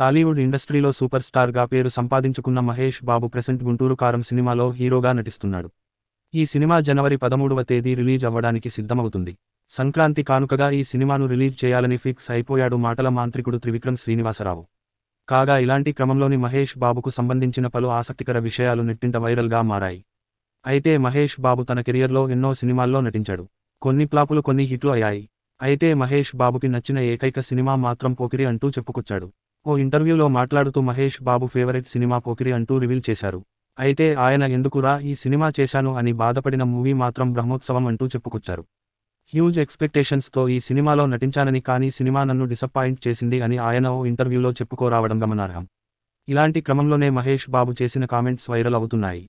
టాలీవుడ్ ఇండస్ట్రీలో సూపర్ స్టార్గా పేరు సంపాదించుకున్న మహేష్ బాబు ప్రెసెంట్ గుంటూరు కారం సినిమాలో హీరోగా నటిస్తున్నాడు ఈ సినిమా జనవరి పదమూడవ తేదీ రిలీజ్ అవ్వడానికి సిద్ధమవుతుంది సంక్రాంతి కానుకగా ఈ సినిమాను రిలీజ్ చేయాలని ఫిక్స్ అయిపోయాడు మాటల మాంత్రికుడు త్రివిక్రమ్ శ్రీనివాసరావు కాగా ఇలాంటి క్రమంలోని మహేష్ బాబుకు సంబంధించిన పలు ఆసక్తికర విషయాలు నెట్టింట వైరల్గా మారాయి అయితే మహేష్ బాబు తన కెరియర్లో ఎన్నో సినిమాల్లో నటించాడు కొన్ని ప్లాపులు కొన్ని హిట్లు అయ్యాయి అయితే మహేష్ బాబుకి నచ్చిన ఏకైక సినిమా మాత్రం పోకిరి అంటూ చెప్పుకొచ్చాడు ఓ ఇంటర్వ్యూలో మాట్లాడుతూ మహేష్ బాబు ఫేవరెట్ సినిమా పోకిరి అంటూ రివీల్ చేశారు అయితే ఆయన ఎందుకురా ఈ సినిమా చేశాను అని బాధపడిన మూవీ మాత్రం బ్రహ్మోత్సవం అంటూ చెప్పుకొచ్చారు హ్యూజ్ ఎక్స్పెక్టేషన్స్తో ఈ సినిమాలో నటించానని కానీ సినిమా నన్ను డిసప్పాయింట్ చేసింది అని ఆయన ఓ ఇంటర్వ్యూలో చెప్పుకోరావడం గమనార్హం ఇలాంటి క్రమంలోనే మహేష్ బాబు చేసిన కామెంట్స్ వైరల్ అవుతున్నాయి